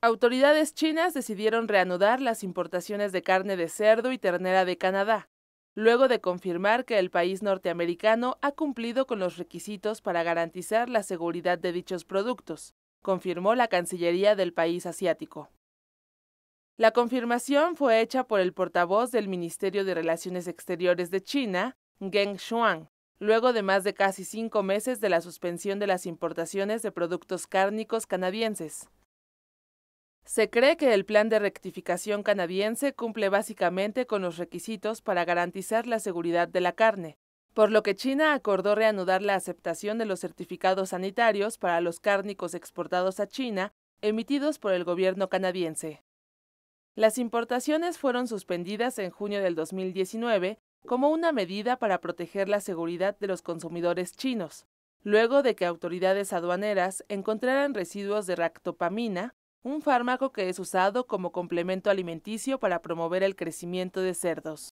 Autoridades chinas decidieron reanudar las importaciones de carne de cerdo y ternera de Canadá, luego de confirmar que el país norteamericano ha cumplido con los requisitos para garantizar la seguridad de dichos productos, confirmó la Cancillería del país asiático. La confirmación fue hecha por el portavoz del Ministerio de Relaciones Exteriores de China, Geng Shuang, luego de más de casi cinco meses de la suspensión de las importaciones de productos cárnicos canadienses. Se cree que el plan de rectificación canadiense cumple básicamente con los requisitos para garantizar la seguridad de la carne, por lo que China acordó reanudar la aceptación de los certificados sanitarios para los cárnicos exportados a China emitidos por el gobierno canadiense. Las importaciones fueron suspendidas en junio del 2019 como una medida para proteger la seguridad de los consumidores chinos, luego de que autoridades aduaneras encontraran residuos de ractopamina, un fármaco que es usado como complemento alimenticio para promover el crecimiento de cerdos.